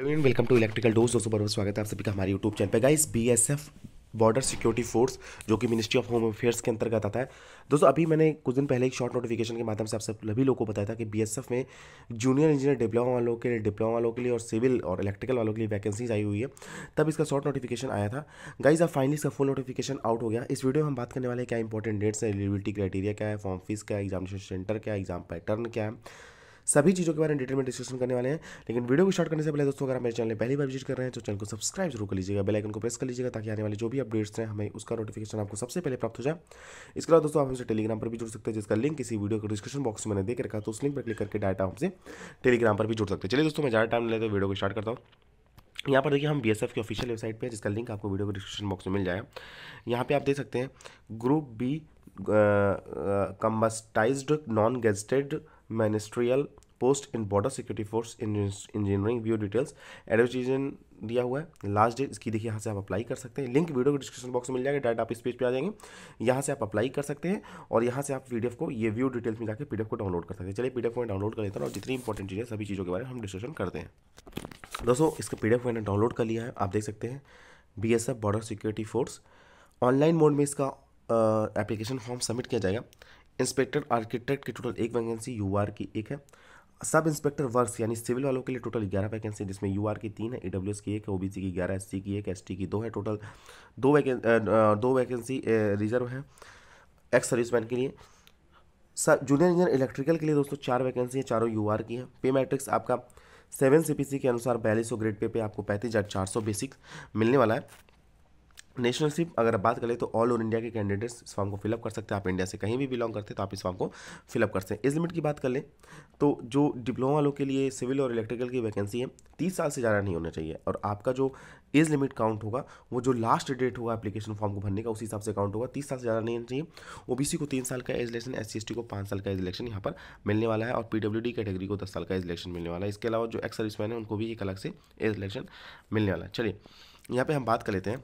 welcome to electrical dose दोस्तों बहुत स्वागत है आप सभी का हमारे यूट्यूब चैनल पे guys BSF border security force जो कि मिनिस्ट्री ऑफ होम अफेयर्स के अंतर्गत आता है दोस्तों अभी मैंने कुछ दिन पहले एक शॉर्ट नोटिफिकेशन के माध्यम से आप सभी लोगों को बताया था कि बीएसएफ में जूनियर इंजीनियर डिप्लोमा वालों के लिए डिप्लोमा वालों के लिए और सिविल और इलेक्ट्रिकल वालों के लिए वैकेंसीज आई हुई है तब इसका शॉर्ट नोटिफिकेशन आया था गाइज अब फाइनली इसका फुल नोटिफिकेशन आउट हो गया इस वीडियो में हम बात करने वाले क्या इंपॉर्टेंट डेट्स है एलिजिबिलिटी क्राइटेरिया क्या है फॉर्म फीस क्या है एग्जामिनेशन सेंटर क्या है एग्जाम पैटर्न क्या है सभी चीज़ों के बारे में डिटेल में डिस्कशन करने वाले हैं लेकिन वीडियो को स्टार्ट करने से पहले दोस्तों अगर आप मेरे चैनल पहली बार विजिट कर रहे हैं तो चैनल को सब्सक्राइब जरूर कर लीजिएगा बेलाइकन को प्रेस कर लीजिएगा ताकि आने वाले जो भी अपडेट्स हैं हमें उसका नोटिफिकेशन आपको सबसे पहले प्राप्त हो जाए इसके अलावा दोस्तों आप हमसे टेलीग्राम पर भी जुड़ सकते हैं जिसका लिंक किसी वीडियो को डिस्क्रिप्शन बॉक्स में देख रखा तो उस लिंक पर क्लिक करके डाटा हमसे टेलीग्राम पर भी जुड़ सकते हैं चलिए दोस्तों मैं ज़्यादा टाइम लेते वीडियो को स्टार्ट करता हूँ यहाँ पर देखिए हम बीएसएफ की ऑफिशियल वेबसाइट पे है जिसका लिंक आपको वीडियो को डिस्क्रिप्शन बॉक्स में मिल जाएगा यहाँ पे आप देख सकते हैं group B combatised non gazetted ministerial post in border security force engineering view details advertisement दिया हुआ है लास्ट डेट इसकी देखिए यहाँ से आप अप्लाई कर सकते हैं लिंक वीडियो को डिस्क्रिप्शन बॉक्स में मिल जाएगा डायरेक्ट आप इस पेज पे आ जाएंगे यहाँ से आप अप्लाई कर सकते हैं और यहाँ से आप पीडीएफ को ये व्यू डिटेल्स में जाकर पीडीएफ को डाउनलोड कर सकते हैं चलिए पीडीएफ में डाउनलोड कर लेता हूँ और जितनी इंपॉर्टेंट चीज़ें सभी चीज़ों के बारे में हम डिस्कशन करते हैं दोस्तों इसका पी मैंने डाउनलोड कर लिया है आप देख सकते हैं B border security force online mode में इसका एप्लीकेशन फॉर्म सबमिट किया जाएगा इंस्पेक्टर आर्किटेक्ट की टोटल एक वैकेंसी यू की एक है सब इंस्पेक्टर वर्क्स यानी सिविल वालों के लिए टोटल ग्यारह वैकेंसी जिसमें यू की तीन है ई की एक है ओ की ग्यारह एस की एक एस की दो है टोटल दो वैकें दो वैकेंसी रिजर्व है एक्स सर्विसमैन के लिए सर जूनियर इंजीनियर इलेक्ट्रिकल के लिए दोस्तों चार वैकेंसी है चारों यू की हैं पे मैट्रिक्स आपका सेवन सी के अनुसार बयालीस ग्रेड पे पे आपको पैंतीस हज़ार चार सौ बेसिक मिलने वाला है नेशनलशिप अगर बात करें तो ऑल ओवर इंडिया के कैंडिडेट्स इस फॉर्म को फिलअप कर सकते हैं आप इंडिया से कहीं भी बिलोंग करते हैं तो आप इस फॉर्म को फिलअप कर सकते हैं एज लिमिट की बात कर लें तो जो डिप्लोमा वालों के लिए सिविल और इलेक्ट्रिकल की वैकेंसी है तीस साल से ज़्यादा नहीं होना चाहिए और आपका जो एज लिमिट काउंट होगा वो जो लास्ट डेट होगा एप्लीकेशन फॉर्म को भरने का उसी हिसाब से काउंट होगा तीस साल से ज़्यादा नहीं होना चाहिए ओ को तीन साल का एज इलेक्शन एस सी को पाँच साल का एज इलेक्शन यहाँ पर मिलने वाला है और पी कैटेगरी को दस साल का एज इलेक्शन मिलने वाला है इसके अलावा जो एक्स है उनको भी एक अलग से एज इलेक्शन मिलने वाला है चलिए यहाँ पर हम बात कर लेते हैं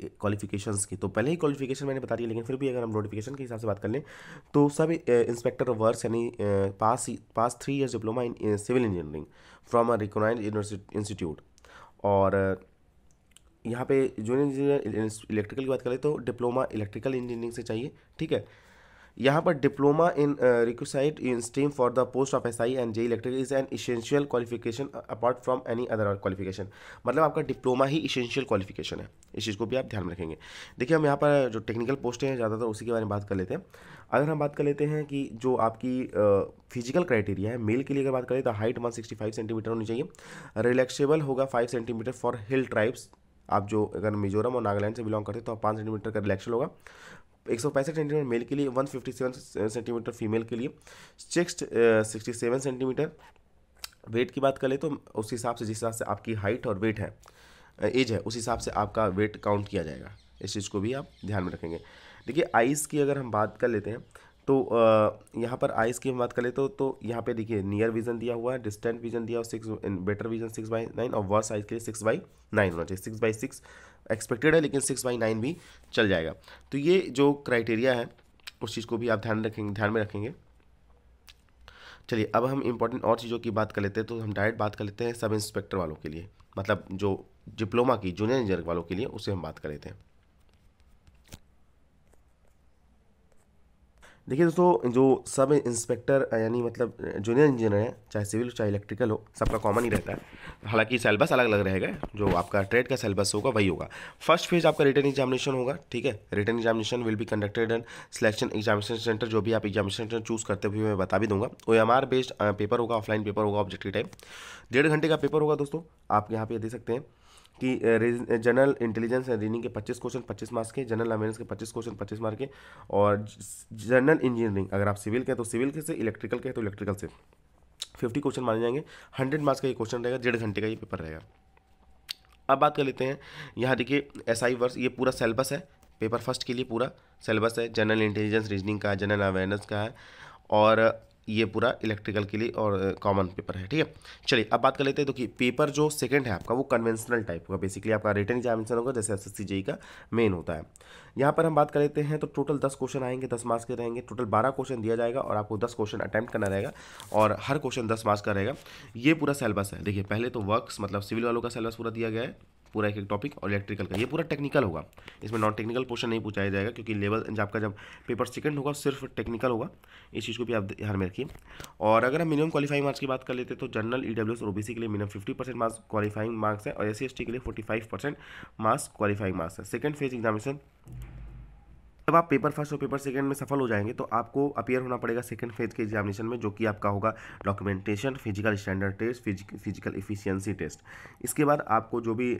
क्वालिफिकेशन की तो पहले ही क्वालिफिकेशन मैंने बता दी लेकिन फिर भी अगर हम नोटिफिकेशन के हिसाब से बात कर लें तो सब इंस्पेक्टर वर्क यानी pass pass three years diploma in civil engineering from a recognise institute और यहाँ पे जूनियर इंजीनियर इलेक्ट्रिकल की बात करें तो डिप्लोमा इलेक्ट्रिकल इंजीनियरिंग से चाहिए ठीक है यहाँ पर diploma in requisite in stream for the post of S I and J electric is an essential qualification apart from any other qualification मतलब आपका डिप्लोमा ही इसेंशियल क्वालिफिकेशन है इस चीज़ को भी आप ध्यान में रखेंगे देखिए हम यहाँ पर जो टेक्निकल पोस्टें हैं ज़्यादातर उसी के बारे में बात कर लेते हैं अगर हम बात कर लेते हैं कि जो आपकी फिजिकल क्राइटेरिया है मेल के लिए अगर बात करें तो height one sixty five centimetre होनी चाहिए रिलैक्सेबल होगा five centimetre for hill tribes आप जो अगर मिजोरम और नागालैंड से बिलोंग करते हैं तो आप पाँच सेंटीमीटर का रिलेक्शन होगा एक सौ पैंसठ सेंटीमीटर मेल के लिए one fifty seven centimetre female के लिए chest sixty seven centimetre weight की बात करें तो उस हिसाब से जिस हिसाब से आपकी हाइट और वेट है एज है उस हिसाब से आपका वेट काउंट किया जाएगा इस चीज़ को भी आप ध्यान में रखेंगे देखिए आइज़ की अगर हम बात कर लेते हैं तो यहाँ पर आइस की हम बात करें तो तो यहाँ पे देखिए नियर विजन दिया हुआ है डिस्टेंट विजन दिया हुआ six better vision six by nine और वर्स आइज के लिए सिक्स बाई नाइन होना चाहिए सिक्स बाई सिक्स एक्सपेक्टेड है लेकिन सिक्स बाई नाइन भी चल जाएगा तो ये जो क्राइटेरिया है उस चीज़ को भी आप ध्यान रखेंगे ध्यान में रखेंगे चलिए अब हम इंपॉर्टेंट और चीज़ों की बात कर लेते हैं तो हम डायरेक्ट बात कर लेते हैं सब इंस्पेक्टर वालों के लिए मतलब जो डिप्लोमा की जूनियर इंजीनियर वालों के लिए उसे हम बात कर लेते हैं देखिए दोस्तों जो सब इंस्पेक्टर यानी मतलब जूनियर इंजीनियर है चाहे सिविल हो चाहे इलेक्ट्रिकल हो सबका कॉमन ही रहता है हालांकि सिलेबस अलग अलग रहेगा जो आपका ट्रेड का सिलेबस होगा वही होगा फर्स्ट फेज आपका रिटर्न एग्जामिनेशन होगा ठीक है written examination will be conducted and selection examination centre जो भी आप एग्जामिनेशन सेंटर चूज़ करते हुए मैं बता भी दूंगा O M R based paper होगा ऑफलाइन पेपर होगा ऑब्जेक्टिव टाइम डेढ़ घंटे का पेपर होगा दोस्तों आप यहाँ पे दे सकते हैं कि जनरल इंटेलिजेंस एंड रीजनिंग के 25 क्वेश्चन 25 मार्क्स के जनरल अवेयरनेस के 25 क्वेश्चन 25 मार्क के और जनरल इंजीनियरिंग अगर आप सिविल के तो सिविल के से इलेक्ट्रिकल के तो इलेक्ट्रिकल से फिफ्टी क्वेश्चन माने जाएंगे हंड्रेड मार्क्स का ये क्वेश्चन रहेगा डेढ़ घंटे का ये पेपर रहेगा अब बात कर लेते हैं यहाँ देखिए एस आई ये पूरा सेलेबस है पेपर फर्स्ट के लिए पूरा सेलेबस है जनरल इंटेलिजेंस रीजनिंग का जनरल अवेयरनेस का है और ये पूरा इलेक्ट्रिकल के लिए और कॉमन पेपर है ठीक है चलिए अब बात कर लेते हैं तो कि पेपर जो सेकंड है आपका वो कन्वेंशनल टाइप होगा बेसिकली आपका रिटर्न एग्जामिनेशन होगा जैसे एस एस का मेन होता है यहाँ पर हम बात कर लेते हैं तो टोटल दस क्वेश्चन आएंगे दस मार्क्स के रहेंगे टोटल बारह क्वेश्चन दिया जाएगा और आपको दस क्वेश्चन अटैम्प्ट करना रहेगा और हर क्वेश्चन दस मार्क्स का रहेगा ये पूरा सिलेबस है देखिए पहले तो वर्क मतलब सिविल वालों का सिलेबस पूरा दिया गया है पूरा एक एक टॉपिक और इलेक्ट्रिकल का ये पूरा टेक्निकल होगा इसमें नॉन टेक्निकल पोर्शन नहीं पूछाया जाएगा क्योंकि लेवल आपका जब पेपर सेकंड होगा सिर्फ टेक्निकल होगा इस चीज़ को भी आप ध्यान में रखिए और अगर हम मिनिमम क्वालिफाइंग मार्क्स की बात कर लेते तो जनरल ई और ओबीसी के लिए minimum fifty percent marks qualifying marks है और एस सी के लिए forty five percent marks qualifying marks है सेकेंड फेज एग्जामिनेशन जब आप पेपर फर्स्ट और पेपर सेकंड में सफल हो जाएंगे तो आपको अपियर होना पड़ेगा सेकंड फेज के एग्जामिनेशन में जो कि आपका होगा documentation physical standard test physical efficiency test इसके बाद आपको जो भी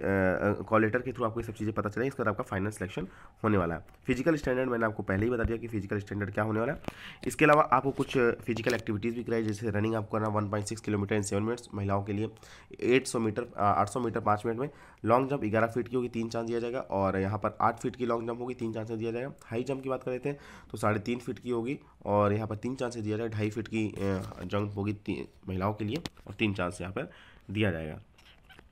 कॉल लेटर के थ्रू आपको ये सब चीज़ें पता चलेगी इसके बाद आपका फाइनल सिलेक्शन होने वाला है फिजिकल स्टैंडर्ड मैंने आपको पहले ही बता दिया कि फिजिकल स्टैंडर्ड क्या होने वाला है इसके अलावा आपको कुछ फिजिकल एक्टिविटीज़ भी कराई जैसे रनिंग आपको करना one point six kilometre in seven minutes महिलाओं के लिए एट सौ मीटर आठ सौ मीटर पाँच मिनट में लॉन्ग जंप ग्यारह फीट की होगी तीन चांस दिया जाएगा और यहाँ पर आठ फीट की लॉन्ग जंप होगी तीन चांस दिया जाएगा हाई हाई जंप की बात कर लेते हैं तो साढ़े तीन फिट की होगी और यहाँ पर तीन चांसेस दिया जाएगा ढाई फिट की जंप होगी महिलाओं के लिए और तीन चांस यहाँ पर दिया जाएगा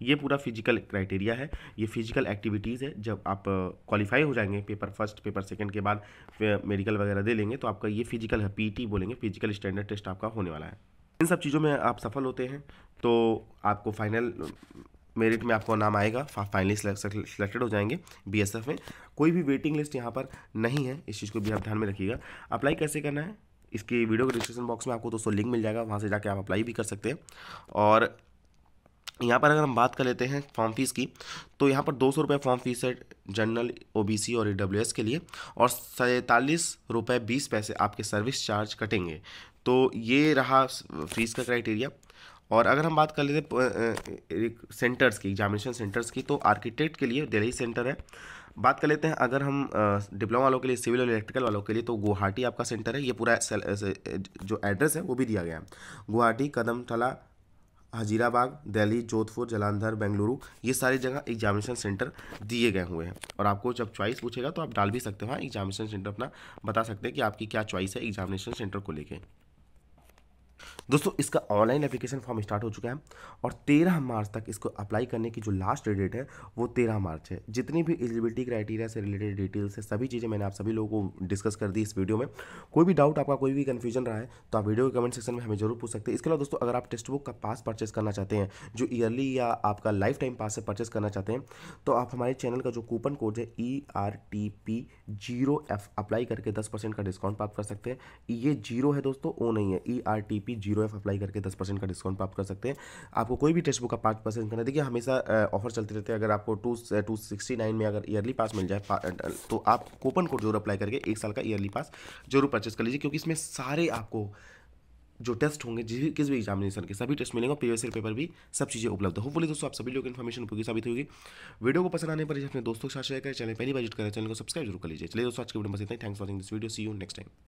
ये पूरा फिजिकल क्राइटेरिया है ये फिजिकल एक्टिविटीज़ है जब आप क्वालिफाई हो जाएंगे पेपर फर्स्ट पेपर सेकंड के बाद मेडिकल वगैरह दे लेंगे तो आपका ये फिजिकल है पीटी बोलेंगे फिजिकल स्टैंडर्ड टेस्ट आपका होने वाला है इन सब चीज़ों में आप सफल होते हैं तो आपको फाइनल मेरिट में आपको नाम आएगा फाइनली सिलेक्टेड हो जाएंगे बी में कोई भी वेटिंग लिस्ट यहाँ पर नहीं है इस चीज़ को भी आप ध्यान में रखिएगा अप्लाई कैसे करना है इसकी वीडियो के डिस्क्रिप्शन बॉक्स में आपको दोस्तों लिंक मिल जाएगा वहाँ से जाके आप अप्लाई भी कर सकते हैं और यहाँ पर अगर हम बात कर लेते हैं फॉर्म फीस की तो यहाँ पर दो सौ रुपये फॉर्म फीस है जनरल ओबीसी और ई के लिए और सैंतालीस रुपये बीस पैसे आपके सर्विस चार्ज कटेंगे तो ये रहा फीस का क्राइटेरिया और अगर हम बात कर लेते सेंटर्स की एग्जामिनेशन सेंटर्स की तो आर्किटेक्ट के लिए दिल्ली सेंटर है बात कर लेते हैं अगर हम डिप्लोमा वालों के लिए सिविल और इलेक्ट्रिकल वालों के लिए तो गुवाहाटी आपका सेंटर है ये पूरा जो एड्रेस है वो भी दिया गया है गुवाहाटी कदमथला हजीराबाग दिल्ली जोधपुर जलंधर बेंगलुरु ये सारी जगह एग्जामिनेशन सेंटर दिए गए हुए हैं और आपको जब चॉइस पूछेगा तो आप डाल भी सकते हो एग्जामिनेशन हाँ, सेंटर अपना बता सकते हैं कि आपकी क्या चॉइस है एग्जामिनेशन सेंटर को लेकर दोस्तों इसका ऑनलाइन एप्लीकेशन फॉर्म स्टार्ट हो चुका है और तेरह मार्च तक इसको अप्लाई करने की जो लास्ट डेट है वो तेरह मार्च है जितनी भी एलिजिबिलिटी क्राइटेरिया से रिलेटेड डिटेल्स है सभी चीज़ें मैंने आप सभी लोगों को डिस्कस कर दी इस वीडियो में कोई भी डाउट आपका कोई भी कन्फ्यूजन रहा है तो आप वीडियो के कमेंट सेक्शन में हमें जरूर पूछ सकते हैं इसके अलावा दोस्तों अगर आप टेक्स्ट बुक का पास परचेस करना चाहते हैं जो ईयरली या आपका लाइफ टाइम पास से परचेस करना चाहते हैं तो आप हमारे चैनल का जो कूपन कोड है E R T P zero F apply करके दस परसेंट का डिस्काउंट प्राप्त कर सकते हैं ये जीरो है दोस्तों ओ नहीं है E R T P zero F apply करके दस परसेंट का डिस्काउंट प्राप्त कर सकते हैं आपको कोई भी टेक्स्ट बुक का पाँच परसेंट करना देखिए हमेशा ऑफर चलते रहते हैं अगर आपको टू टू सिक्सटी नाइन में अगर ईयरली पास मिल जाए तो आप कूपन कोड जरूर अप्लाई करके एक साल का ईयरली पास जरूर परचेस कर लीजिए क्योंकि इसमें सारे आपको जो टेस्ट होंगे जिस किस भी एग्जामिनेशन के सभी टेस्ट मिलेंगे प्रीवियस ईयर पेपर भी सब चीज़ें उपलब्ध हो बोली दोस्तों आप सभी लोग इन्फॉर्मेशन उपयोगी साबित होगी वीडियो को पसंद आने पर अपने दोस्तों के साथ शेयर करें चैनल पहली बार करें चैनल को सब्सक्राइब जरूर कर लीजिए चलिए दोस्तों आज के वीडियो में इतना thanks for watching this video see you next time